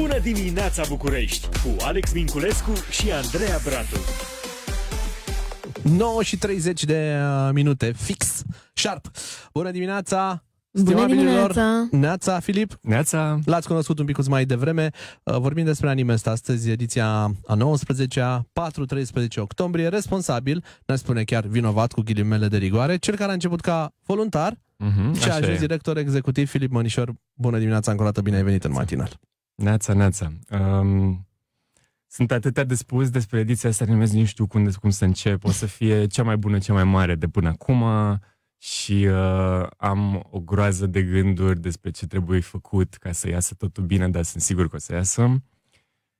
Bună dimineața București cu Alex Minculescu și Andreea Bratu. 9 și 30 de uh, minute, fix, sharp. Bună dimineața, Bună dimineața! Neața, Filip! Neața! L-ați cunoscut un pic mai devreme. Uh, vorbim despre Animest astăzi, ediția a 19-a, 4-13 octombrie. Responsabil, ne spune chiar vinovat cu ghilimele de rigoare, cel care a început ca voluntar mm-hmm, și a ajuns e. director executiv Filip Mănișor. Bună dimineața, încă o dată bine ai venit în matinal! Neața, neața. Um, sunt atâtea de spus despre ediția asta, numesc nu știu cum, cum să încep. O să fie cea mai bună, cea mai mare de până acum și uh, am o groază de gânduri despre ce trebuie făcut ca să iasă totul bine, dar sunt sigur că o să iasă.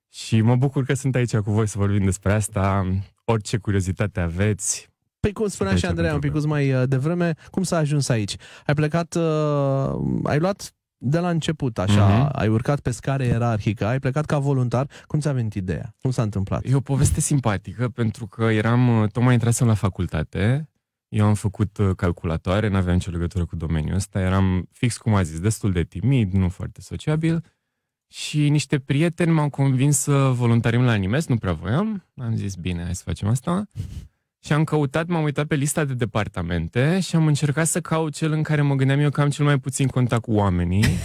Și mă bucur că sunt aici cu voi să vorbim despre asta. Orice curiozitate aveți, Păi cum spunea și Andrei un pic mai uh, devreme, cum s-a ajuns aici? Ai plecat, uh, ai luat de la început, așa, mm-hmm. ai urcat pe scară ierarhică, ai plecat ca voluntar. Cum ți-a venit ideea? Cum s-a întâmplat? E o poveste simpatică, pentru că eram, uh, tocmai intrasem la facultate, eu am făcut uh, calculatoare, nu aveam nicio legătură cu domeniul ăsta, eram fix, cum a zis, destul de timid, nu foarte sociabil și niște prieteni m-au convins să voluntarim la Animes, nu prea voiam, am zis, bine, hai să facem asta și am căutat, m-am uitat pe lista de departamente și am încercat să caut cel în care mă gândeam eu că am cel mai puțin contact cu oamenii.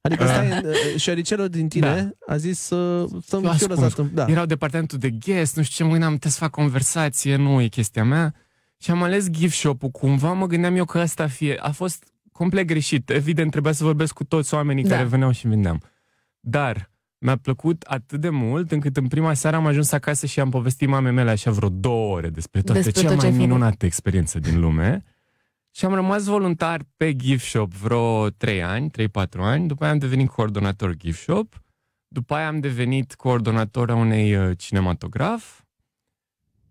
Adică da. stai, uh, uh, șoricelul din tine da. a zis să uh, stăm lăsat. Da. Erau departamentul de guest, nu știu ce, mă gândeam, trebuie să fac conversație, nu e chestia mea. Și am ales gift shop-ul, cumva mă gândeam eu că asta fie, a fost complet greșit. Evident, trebuia să vorbesc cu toți oamenii da. care veneau și vindeam. Dar mi-a plăcut atât de mult încât în prima seară am ajuns acasă și am povestit mamei mele așa vreo două ore despre toată despre cea tot mai minunată experiență din lume. Și am rămas voluntar pe gift shop vreo 3 ani, 3-4 ani, după aia am devenit coordonator gift shop, după aia am devenit coordonator a unei uh, cinematograf,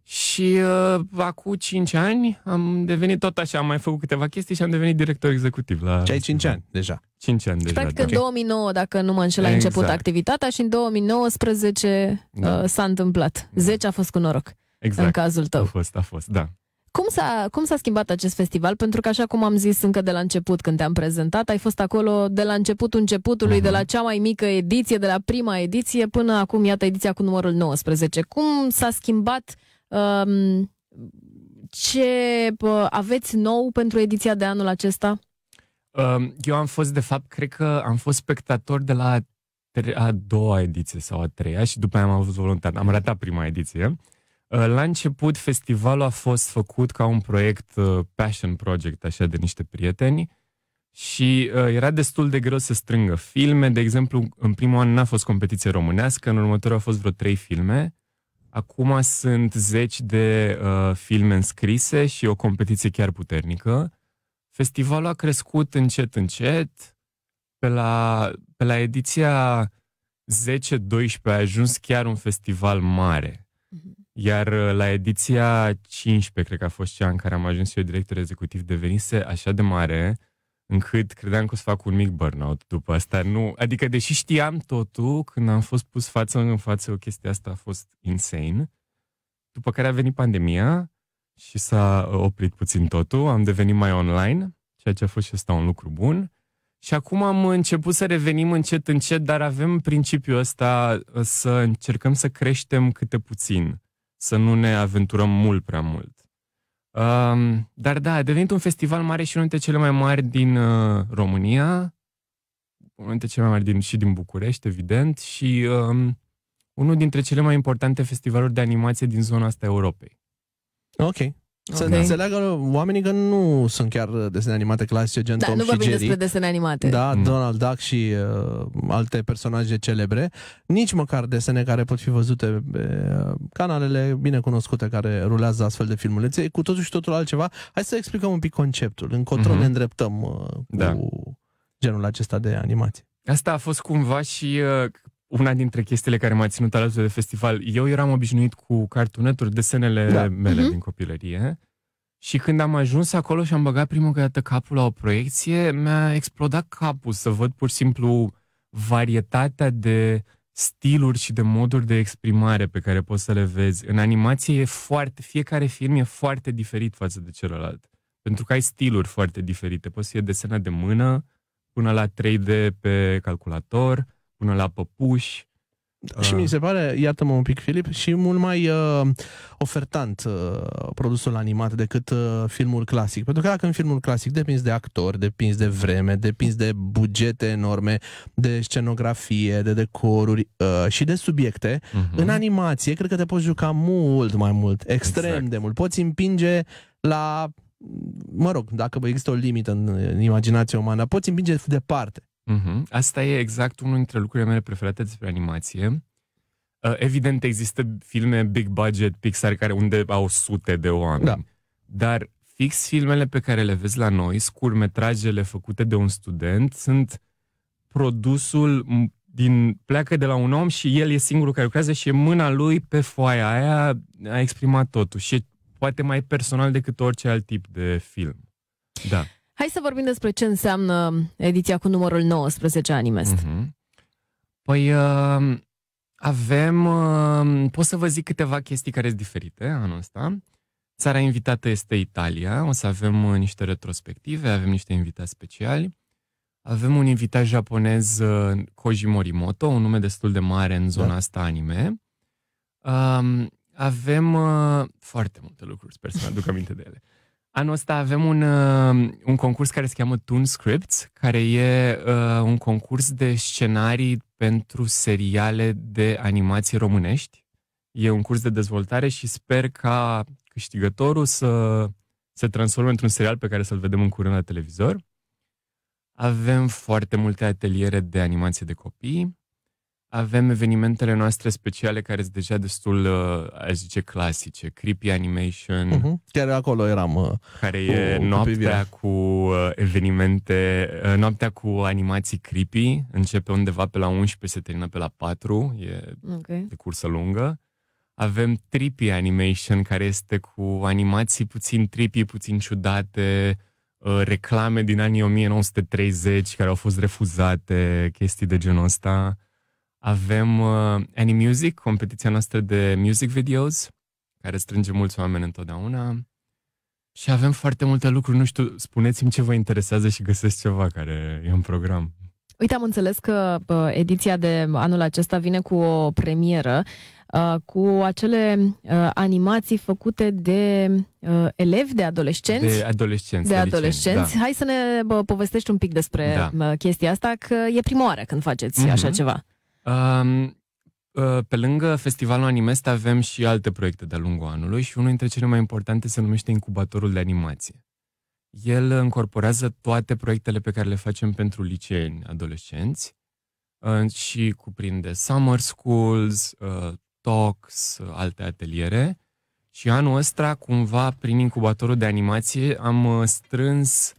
și uh, acum 5 ani am devenit tot așa, am mai făcut câteva chestii și am devenit director executiv la... Ce ai 5 ani deja. 5 ani deja. Și practic da. în 2009, dacă nu mă înșel, exact. a început activitatea și în 2019 uh, da. uh, s-a întâmplat. Da. 10 a fost cu noroc. Exact. În cazul tău. A fost, a fost, da. Cum s-a, cum s-a schimbat acest festival? Pentru că, așa cum am zis încă de la început când te-am prezentat, ai fost acolo de la începutul începutului, uh-huh. de mhm. la cea mai mică ediție, de la prima ediție, până acum, iată, ediția cu numărul 19. Cum s-a schimbat uh, Um, ce aveți nou pentru ediția de anul acesta? Eu am fost, de fapt, cred că am fost spectator de la a doua ediție sau a treia și după aia am avut voluntar. Am ratat prima ediție. Uh, la început, festivalul a fost făcut ca un proiect uh, passion project, așa, de niște prieteni și uh, era destul de greu să strângă filme. De exemplu, în primul an n-a fost competiție românească, în următorul a fost vreo trei filme Acum sunt zeci de uh, filme înscrise și o competiție chiar puternică. Festivalul a crescut încet, încet. Pe la, pe la ediția 10-12 a ajuns chiar un festival mare. Mm-hmm. Iar uh, la ediția 15, cred că a fost cea în care am ajuns eu director executiv, devenise așa de mare încât credeam că o să fac un mic burnout după asta. Nu, adică deși știam totul, când am fost pus față în față, o chestie asta a fost insane. După care a venit pandemia și s-a uh, oprit puțin totul, am devenit mai online, ceea ce a fost și asta un lucru bun. Și acum am început să revenim încet, încet, dar avem principiul ăsta uh, să încercăm să creștem câte puțin, să nu ne aventurăm mult prea mult. Um, dar da, a devenit un festival mare și unul dintre cele mai mari din uh, România, unul dintre cele mai mari din, și din București, evident, și um, unul dintre cele mai importante festivaluri de animație din zona asta Europei. Ok. Să okay. înțeleagă oamenii că nu sunt chiar desene animate clasice, gen da, Tom nu vorbim despre desene animate. Da, mm. Donald Duck și uh, alte personaje celebre. Nici măcar desene care pot fi văzute pe uh, canalele binecunoscute care rulează astfel de filmulețe. cu totul și totul altceva. Hai să explicăm un pic conceptul. Încotro mm-hmm. ne îndreptăm uh, da. cu da. genul acesta de animație. Asta a fost cumva și uh, una dintre chestiile care m-a ținut alături de festival, eu eram obișnuit cu cartunături, desenele da. mele mm-hmm. din copilărie și când am ajuns acolo și am băgat prima dată capul la o proiecție, mi-a explodat capul să văd pur și simplu varietatea de stiluri și de moduri de exprimare pe care poți să le vezi. În animație e foarte, fiecare film e foarte diferit față de celălalt. Pentru că ai stiluri foarte diferite. Poți să iei desenă de mână până la 3D pe calculator, până la păpuși. Da, și mi se pare, iată mă un pic, Filip, și mult mai uh, ofertant uh, produsul animat decât uh, filmul clasic. Pentru că dacă în filmul clasic depinzi de actori, depinzi de vreme, depinzi de bugete enorme, de scenografie, de decoruri uh, și de subiecte, uh-huh. în animație cred că te poți juca mult mai mult, extrem exact. de mult. Poți împinge la mă rog, dacă există o limită în, în imaginația umană, poți împinge departe. Mm-hmm. Asta e exact unul dintre lucrurile mele preferate despre animație. Uh, evident, există filme big budget, Pixar, care unde au sute de oameni. Da. Dar fix filmele pe care le vezi la noi, scurmetrajele făcute de un student, sunt produsul din pleacă de la un om și el e singurul care lucrează și mâna lui pe foaia aia a exprimat totul și e poate mai personal decât orice alt tip de film. Da. Hai să vorbim despre ce înseamnă ediția cu numărul 19 Animest. Mm-hmm. Păi uh, avem, uh, pot să vă zic câteva chestii care sunt diferite anul ăsta. Țara invitată este Italia, o să avem uh, niște retrospective, avem niște invitați speciali. Avem un invitat japonez, uh, Koji Morimoto, un nume destul de mare în zona da. asta anime. Uh, avem uh, foarte multe lucruri, sper să mă aduc aminte de ele. Anul ăsta avem un, uh, un concurs care se cheamă Toon Scripts, care e uh, un concurs de scenarii pentru seriale de animație românești. E un curs de dezvoltare și sper ca câștigătorul să se transforme într-un serial pe care să-l vedem în curând la televizor. Avem foarte multe ateliere de animație de copii avem evenimentele noastre speciale care sunt deja destul, uh, aș zice, clasice. Creepy Animation. Uh-huh. Chiar acolo eram. Uh, care cu, e noaptea cu, cu uh, evenimente, noaptea cu animații creepy. Începe undeva pe la 11, se termină pe la 4. E okay. de cursă lungă. Avem Trippy Animation, care este cu animații puțin trippy, puțin ciudate, reclame din anii 1930 care au fost refuzate, chestii de genul ăsta. Avem uh, Any Music, competiția noastră de music videos, care strânge mulți oameni întotdeauna. Și avem foarte multe lucruri, nu știu, spuneți-mi ce vă interesează și găsesc ceva care e în program. Uite, am înțeles că uh, ediția de anul acesta vine cu o premieră uh, cu acele uh, animații făcute de uh, elevi, de adolescenți. De adolescenți. De adolescenți. da. Hai să ne bă, povestești un pic despre da. Uh, chestia asta, că e prima oară când faceți mm-hmm. așa ceva. Um, pe lângă festivalul Animest avem și alte proiecte de-a lungul anului și unul dintre cele mai importante se numește Incubatorul de Animație. El încorporează toate proiectele pe care le facem pentru liceeni adolescenți ă, și cuprinde summer schools, ă, talks, alte ateliere. Și anul ăsta, cumva, prin incubatorul de animație, am strâns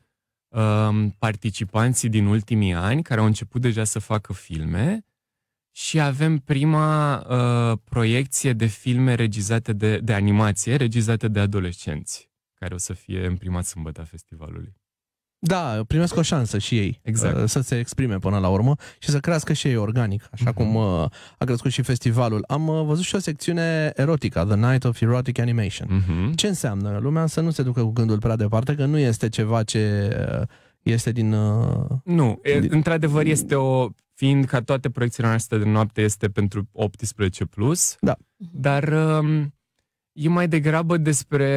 participanții din ultimii ani care au început deja să facă filme și avem prima uh, proiecție de filme regizate de, de animație, regizate de adolescenți, care o să fie în prima sâmbătă a festivalului. Da, primesc o șansă și ei exact. Uh, să se exprime până la urmă și să crească și ei organic, așa uh-huh. cum mhm. uh, a crescut și festivalul. Am uh, văzut și o secțiune erotică, The Night of Erotic Animation. Uh-huh. Ce înseamnă? Lumea să nu se ducă cu gândul prea departe, că nu este ceva ce este din... Nu, din, într-adevăr este o fiind ca toate proiecțiile noastre de noapte este pentru 18 plus. Da. Dar um, e mai degrabă despre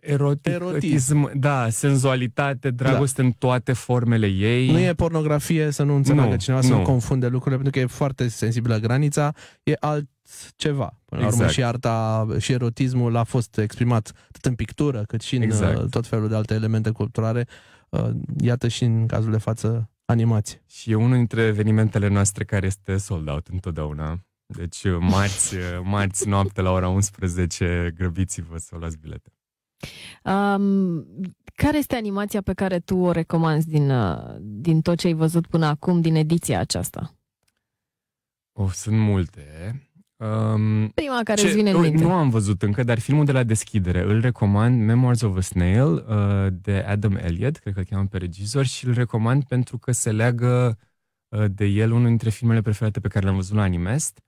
erotic, erotism, da, senzualitate, dragoste da. în toate formele ei. Nu e pornografie, să nu înțeleagă nu, cineva, nu. să nu confunde lucrurile, pentru că e foarte sensibilă granița, e alt ceva. Până la exact. urmă și arta și erotismul a fost exprimat atât în pictură, cât și în exact. Uh, tot felul de alte elemente culturale. Uh, iată și în cazul de față animație. Și e unul dintre evenimentele noastre care este sold out întotdeauna. Deci uh, marți, uh, marți noapte la ora 11, grăbiți-vă să luați bilete. Um, care este animația pe care tu o recomanzi din, uh, din tot ce ai văzut până acum, din ediția aceasta? Of, oh, sunt multe. Um, Prima care ce, îți vine în minte. Nu am văzut încă, dar filmul de la deschidere îl recomand, Memoirs of a Snail, uh, de Adam Elliot, cred că îl cheamă pe regizor, și îl recomand pentru că se leagă uh, de el unul dintre filmele preferate pe care le-am văzut la Animest.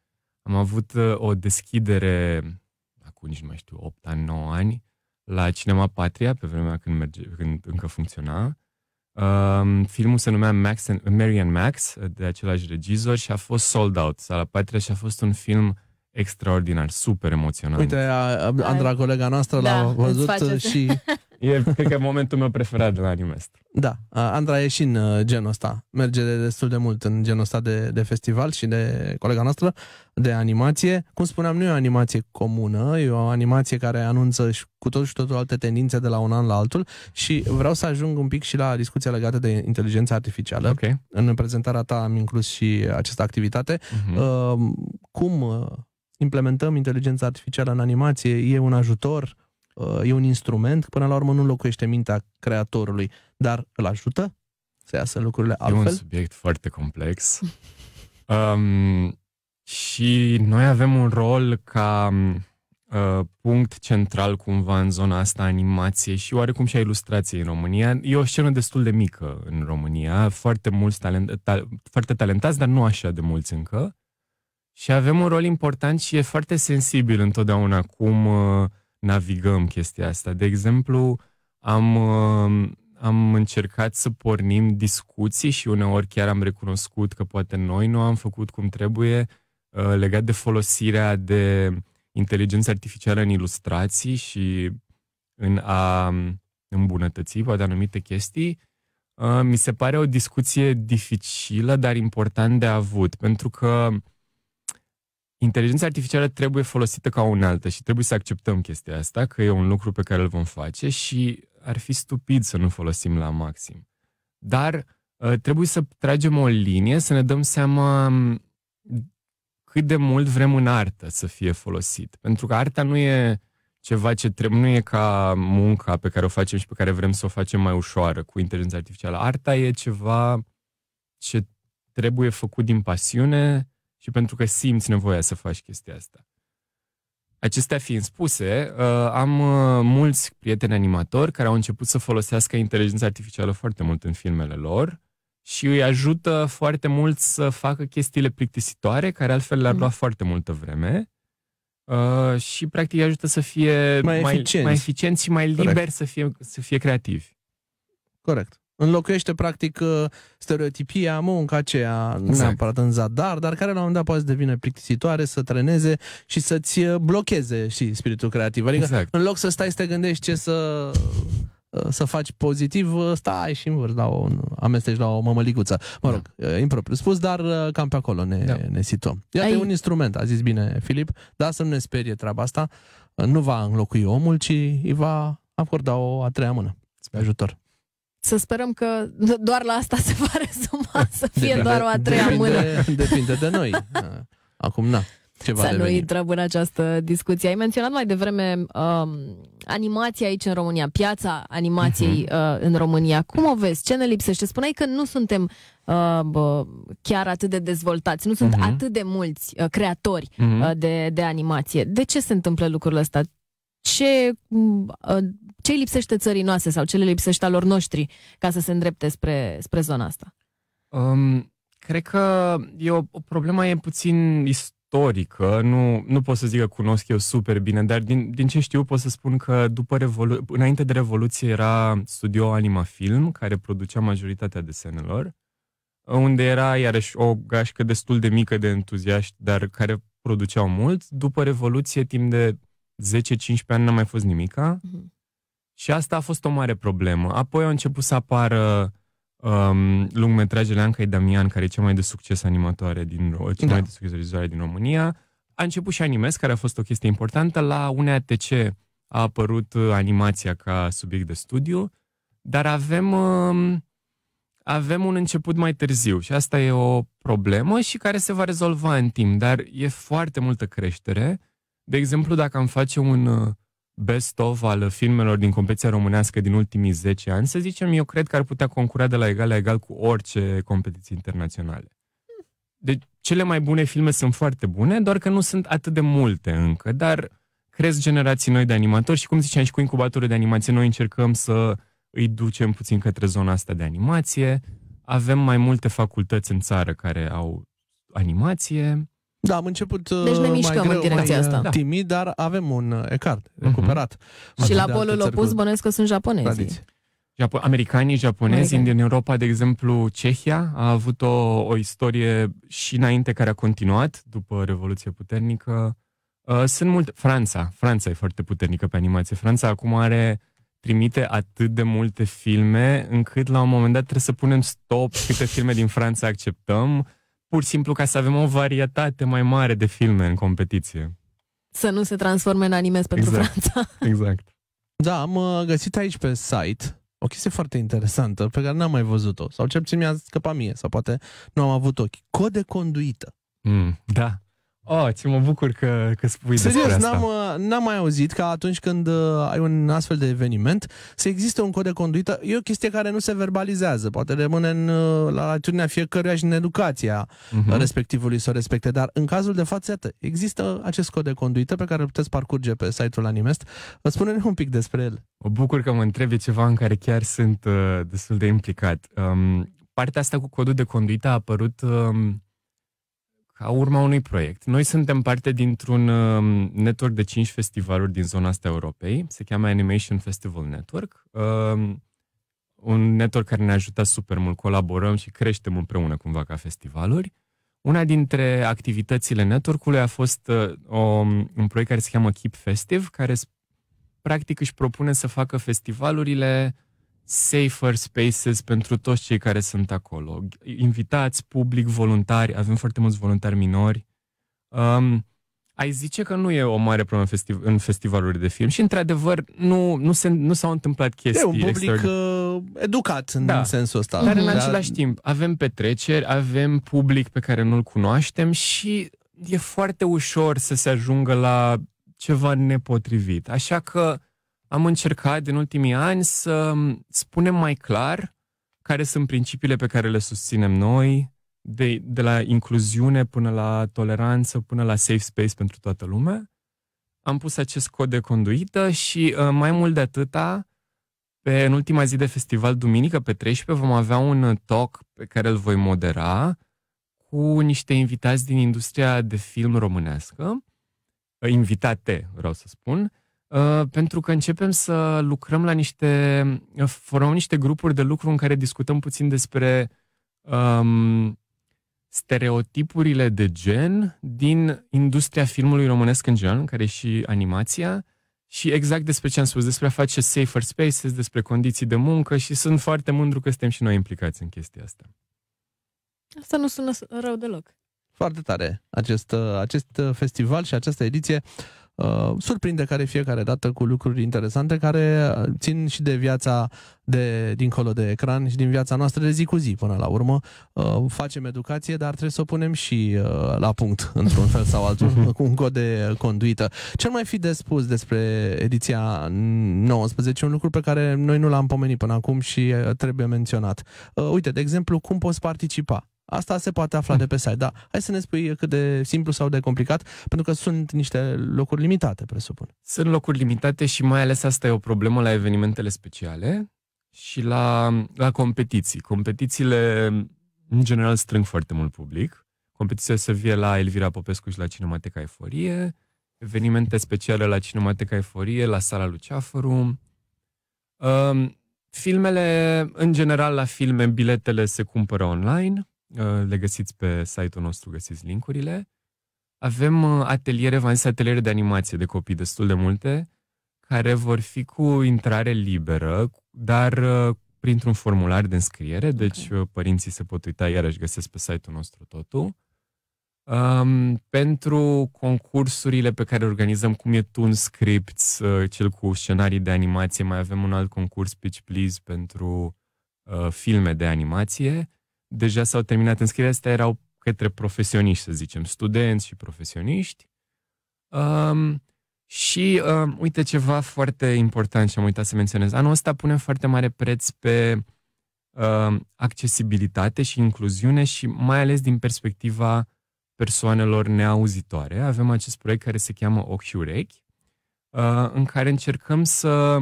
Am avut uh, o deschidere, acum nici nu mai știu, 8 ani, 9 ani, la Cinema Patria, pe vremea când, merge, când încă funcționa, filmul se numea Max and, Mary and Max, de același regizor, și a fost sold out. Sala Patria și a fost un film extraordinar, super emoționant. Uite, Andra, colega noastră, da, l-a văzut și... E, cred că, momentul meu preferat de la Animestru. Da, Andra e și în uh, genul ăsta. Merge destul de mult în genul ăsta de, de festival și de colega noastră de animație. Cum spuneam, nu e o animație comună, e o animație care anunță și cu tot și totul alte tendințe de la un an la altul și vreau să ajung un pic și la discuția legată de inteligența artificială. Okay. În prezentarea ta am inclus și această activitate. Uh-huh. cum uh, implementăm inteligența artificială în animație? E un ajutor? Uh, e un instrument, până la urmă nu locuiește mintea creatorului, dar îl ajută să iasă lucrurile altfel? E un subiect foarte complex. um, și noi avem un rol ca uh, punct central cumva în zona asta animației și oarecum și a ilustrației în România. E o scenă destul de mică în România, foarte, mulți talent, tal, foarte talentați, dar nu așa de mulți încă. Și avem un rol important și e foarte sensibil întotdeauna cum uh, navigăm chestia asta. De exemplu, am, uh, am încercat să pornim discuții și uneori chiar am recunoscut că poate noi nu am făcut cum trebuie uh, legat de folosirea de inteligență artificială în ilustrații și în a um, îmbunătăți poate anumite chestii. Uh, mi se pare o discuție dificilă, dar important de avut, pentru că inteligența artificială trebuie folosită ca altă și trebuie să acceptăm chestia asta, că e un lucru pe care îl vom face și ar fi stupid să nu folosim la maxim. Dar uh, trebuie să tragem o linie, să ne dăm seama mm, cât de mult vrem în artă să fie folosit. Pentru că arta nu e ceva ce trebuie, nu e ca munca pe care o facem și pe care vrem să o facem mai ușoară cu inteligența artificială. Arta e ceva ce trebuie făcut din pasiune, și pentru că simți nevoia să faci chestia asta. Acestea fiind spuse, uh, am uh, mulți prieteni animatori care au început să folosească inteligența artificială foarte mult în filmele lor și îi ajută foarte mult să facă chestiile plictisitoare, care altfel le-ar mm. lua mm. foarte multă vreme. Uh, și practic îi ajută să fie mai, mai, eficienți. mai eficienți și mai liberi să fie, să fie creativi. Corect. Înlocuiește, practic, uh, stereotipia, munca aceea, exact. neapărat în zadar, dar care la un moment dat poate să devine plictisitoare, să treneze și să-ți uh, blocheze și spiritul creativ. Adică, exact. în loc să stai să te gândești ce să uh, să faci pozitiv, stai și învârți la un, amesteci la o mămăliguță. Mă rog, da. impropriu spus, dar cam pe acolo ne, da. ne situăm. Iată, Ai... un instrument, a zis bine Filip, dar să nu ne sperie treaba asta. Nu va înlocui omul, ci îi va acorda o a treia mână. Spre ajutor. Să sperăm că doar la asta se va rezuma, să fie depinde, doar o a treia depinde, mână. Depinde de noi. Acum, na. Ce să nu intrăm în această discuție. Ai menționat mai devreme um, animația aici în România, piața animației mhm. uh, în România. Cum o vezi? Ce ne lipsește? Spuneai că nu suntem uh, bă, chiar atât de dezvoltați, nu sunt uh-huh. atât de mulți uh, creatori uh-huh. uh, de, de animație. De ce se întâmplă lucrurile astea? ce, uh, ce lipsește țării noastre sau ce le lipsește alor noștri ca să se îndrepte spre, spre zona asta? Um, cred că e o, o problemă e puțin istorică, nu, nu pot să zic că cunosc eu super bine, dar din, din ce știu pot să spun că după Revolu- înainte de Revoluție era studio Anima Film, care producea majoritatea desenelor, unde era iarăși o gașcă destul de mică de entuziaști, dar care produceau mult. După Revoluție, timp de 10-15 ani n-a mai fost nimica. uh-huh. Și asta a fost o mare problemă. Apoi au început să apară um, lungmetrajele Ancai Damian, care e cea mai de succes animatoare din cea da. mai de succes vizuale din România. A început și Animes, care a fost o chestie importantă. La UNEATC a apărut uh, animația ca subiect de studiu, dar avem, um, avem un început mai târziu și asta e o problemă și care se va rezolva în timp, dar e foarte multă creștere de exemplu, dacă am face un uh, best-of al filmelor din competiția românească din ultimii 10 ani, să zicem, eu cred că ar putea concura de la egal la egal cu orice competiții internaționale. Hmm. Deci, cele mai bune filme sunt foarte bune, doar că nu sunt atât de multe încă, dar cresc generații noi de animatori și, cum ziceam, și cu incubatorul de animație, noi încercăm să îi ducem puțin către zona asta de animație. Avem mai multe facultăți în țară care au animație. Da, am început deci uh, ne mișcăm mai greu, în direcția mai asta. Da. timid, dar avem un uh, ecart mhm. recuperat. Uh-huh. Și la polul opus bănuiesc că sunt japonezi. Tradiții. americanii, japonezi, American. din Europa, de exemplu, Cehia a avut o, o istorie și înainte care a continuat după Revoluție Puternică. Uh, sunt mult. Franța. Franța e foarte puternică pe animație. Franța acum are trimite atât de multe filme încât la un moment dat trebuie să punem stop câte filme din Franța acceptăm pur și simplu ca să avem o varietate mai mare de filme în competiție. Să nu se transforme în anime pentru exact. Franța. exact. Da, am uh, găsit aici pe site o chestie foarte interesantă pe care n-am mai văzut-o. Sau cel puțin mi-a scăpat mie, sau poate nu am avut ochi. Cod de conduită. Mm, da. Oh, ce mă bucur că, că spui Serios, despre asta. N-am, uh, n-am mai auzit că atunci când uh, ai un astfel de eveniment să existe un cod de conduită. E o chestie care nu se verbalizează. Poate rămâne în, uh, la latitudinea fiecăruia și în educația uh-huh. respectivului să o respecte. Dar în cazul de față, iată, există acest cod de conduită pe care îl puteți parcurge pe site-ul Animest. Vă spune un pic despre el. Mă bucur că mă întrebi ceva în care chiar sunt uh, destul de implicat. Um, partea asta cu codul de conduită a apărut... Uh, ca urma unui proiect. Noi suntem parte dintr-un um, network de 5 festivaluri din zona asta Europei, se cheamă Animation Festival Network, um, un network care ne ajută super mult, colaborăm și creștem împreună cumva ca festivaluri. Una dintre activitățile network-ului a fost uh, o, un proiect care se cheamă Keep Festive, care practic își propune să facă festivalurile safer spaces pentru toți cei care sunt acolo. Invitați, public, voluntari, avem foarte mulți voluntari minori. Um, ai zice că nu e o mare problemă festiv- în festivaluri de film și, într-adevăr, nu, nu, se, nu s-au întâmplat chestii E un public uh, educat în da. sensul ăsta. Dar, în dar... același timp, avem petreceri, avem public pe care nu-l cunoaștem și e foarte ușor să se ajungă la ceva nepotrivit. Așa că am încercat din ultimii ani să spunem mai clar care sunt principiile pe care le susținem noi, de, de la incluziune până la toleranță, până la safe space pentru toată lumea. Am pus acest cod de conduită și uh, mai mult de atâta, pe, în ultima zi de festival, duminică pe 13, vom avea un uh, talk pe care îl voi modera cu niște invitați din industria de film românească, uh, invitate, vreau să spun, Uh, pentru că începem să lucrăm la niște, uh, formăm niște grupuri de lucru în care discutăm puțin despre um, stereotipurile de gen din industria filmului românesc în general, în care e și animația, și exact despre ce am spus, despre a face safer spaces, despre condiții de muncă și sunt foarte mândru că suntem și noi implicați în chestia asta. Asta nu sună rău deloc. Foarte tare acest, uh, acest festival și această ediție Uh, surprinde care fiecare dată cu lucruri interesante care uh, țin și de viața de dincolo de ecran și din viața noastră de zi cu zi până la urmă. Uh, facem educație, dar trebuie să o punem și la punct, într-un fel sau altul, mhm. cu un cod de conduită. Ce mai fi de spus despre ediția 19, un lucru pe care noi nu l-am pomenit până acum și trebuie menționat. Uite, de exemplu, cum poți participa? Asta se poate afla de pe site, da. Hai să ne spui cât de simplu sau de complicat, pentru că sunt niște locuri limitate, presupun. Sunt locuri limitate și mai ales asta e o problemă la evenimentele speciale și la, la competiții. Competițiile, în general, strâng foarte mult public. Competiția să vie la Elvira Popescu și la Cinemateca Eforie, evenimente speciale la Cinemateca Eforie, la Sala Luceafăru. Um, ehm, filmele, în general, la filme, biletele se cumpără online – Ă, le găsiți pe site-ul nostru, găsiți linkurile. Avem ă, ateliere, v-am zis, ateliere de animație de copii, destul de multe, care vor fi cu intrare liberă, dar ă, printr-un formular de înscriere, okay. deci părinții se pot uita, iarăși găsesc pe site-ul nostru totul. Um, pentru concursurile pe care organizăm, cum e Toon Scripts, uh, cel cu scenarii de animație, mai avem un alt concurs, Pitch Please, pentru uh, filme de animație deja s-au terminat înscrierea, astea erau către profesioniști, să zicem, studenți și profesioniști. Um, și um, uite ceva foarte important și am uitat să menționez. Anul ăsta punem foarte mare preț pe um, accesibilitate și incluziune și mai ales din perspectiva persoanelor neauzitoare. Avem acest proiect care se cheamă Ochi și Urechi, uh, în care încercăm să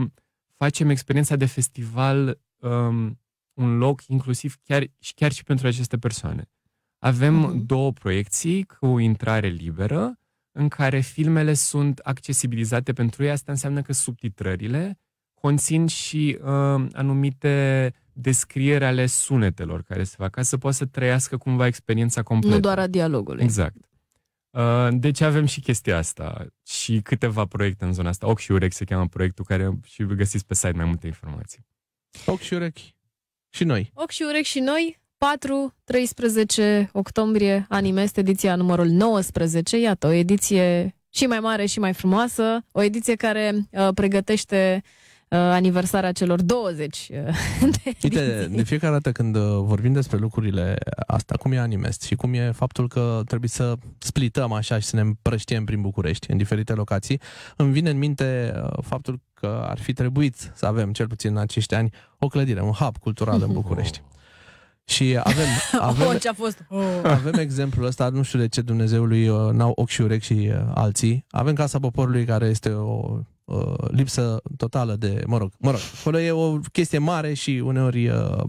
facem experiența de festival um, un loc inclusiv chiar, și chiar și pentru aceste persoane. Avem mm-hmm. două proiecții cu o intrare liberă, în care filmele sunt accesibilizate pentru ei. Asta înseamnă că subtitrările conțin și uh, anumite descriere ale sunetelor care se fac, ca să poată să trăiască cumva experiența completă. Nu doar a dialogului. Exact. Uh, deci avem și chestia asta și câteva proiecte în zona asta. Ochi și urechi se cheamă proiectul care și găsiți pe site mai multe informații. Ochi și urechi și noi. Ochi și urechi și noi, 4, 13 octombrie, Animest, ediția numărul 19. Iată, o ediție și mai mare și mai frumoasă, o ediție care uh, pregătește uh, Uh, aniversarea celor 20 uh, de Uite, de fiecare dată când uh, vorbim despre lucrurile asta, cum e Animest și cum e faptul că trebuie să splităm așa și să ne împrăștiem prin București, în diferite locații, îmi vine în minte faptul că ar fi trebuit să avem, cel puțin în acești ani, o clădire, un hub cultural în București. Și avem, avem, oh, ce a fost. Oh. avem exemplul ăsta, nu știu de ce Dumnezeului n-au ochi și urechi și alții. Avem Casa Poporului, care este o Uh, lipsă totală de, mă rog, mă rog, acolo e o chestie mare și uneori uh,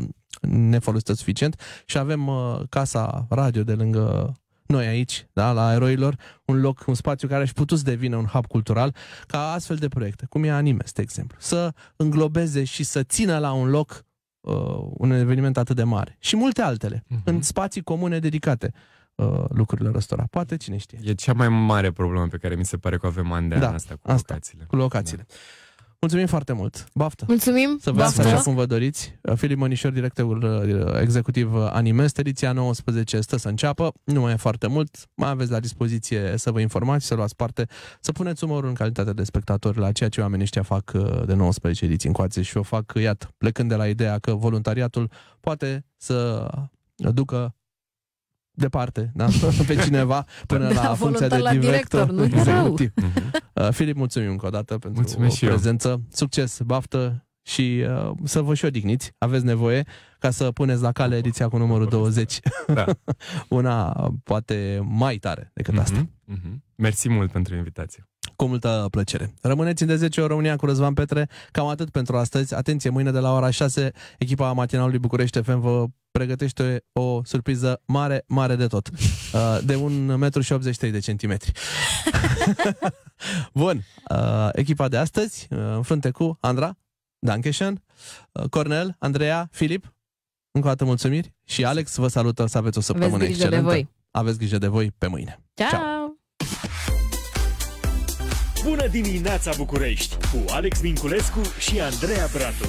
nefolosită suficient și avem uh, casa radio de lângă noi aici, da, la eroilor, un loc, un spațiu care aș putut să devină un hub cultural, ca astfel de proiecte, cum e anime, de exemplu, să înglobeze și să țină la un loc uh, un eveniment atât de mare. Și multe altele, uh-huh. în spații comune dedicate uh, răstora. Poate, cine știe. E cea mai mare problemă pe care mi se pare că o avem an de da, an asta cu asta, locațiile. Cu locațiile. Da. Mulțumim foarte mult. Baftă. Mulțumim. Să vă așa cum vă doriți. Uh, Filip Mănișor, directorul uh, executiv uh, Animest, ediția 19 stă să înceapă. Nu mai e foarte mult. Mai aveți la dispoziție să vă informați, să luați parte, să puneți umorul în calitate de spectator la ceea ce oamenii ăștia fac de 19 ediții încoace și o fac, iată, plecând de la ideea că voluntariatul poate să ducă departe, da? pe cineva până da, la funcția de director, la director nu exact. uh-huh. Uh, Filip, mulțumim încă o dată pentru Mulțumesc o prezență. Eu. Succes, baftă și uh, să vă și odihniți. Aveți nevoie ca să puneți la cale ediția cu numărul 20. Da. Una poate mai tare decât mm-hmm, asta. Mm-hmm. Mersi mult pentru invitație cu multă plăcere. Rămâneți în de 10 ori România cu Răzvan Petre. Cam atât pentru astăzi. Atenție, mâine de la ora 6, echipa matinalului București FM vă pregătește o surpriză mare, mare de tot. Uh, de 1,83 m de centimetri. Bun. Uh, echipa de astăzi, uh, în frunte cu Andra, Dankeschön, Cornel, Andreea, Filip, încă o dată mulțumiri și Alex vă salută să aveți o săptămână aveți grijă excelentă. De voi. Aveți grijă de voi pe mâine. Ciao. Ciao. Bună dimineața București cu Alex Minculescu și Andreea Bratu.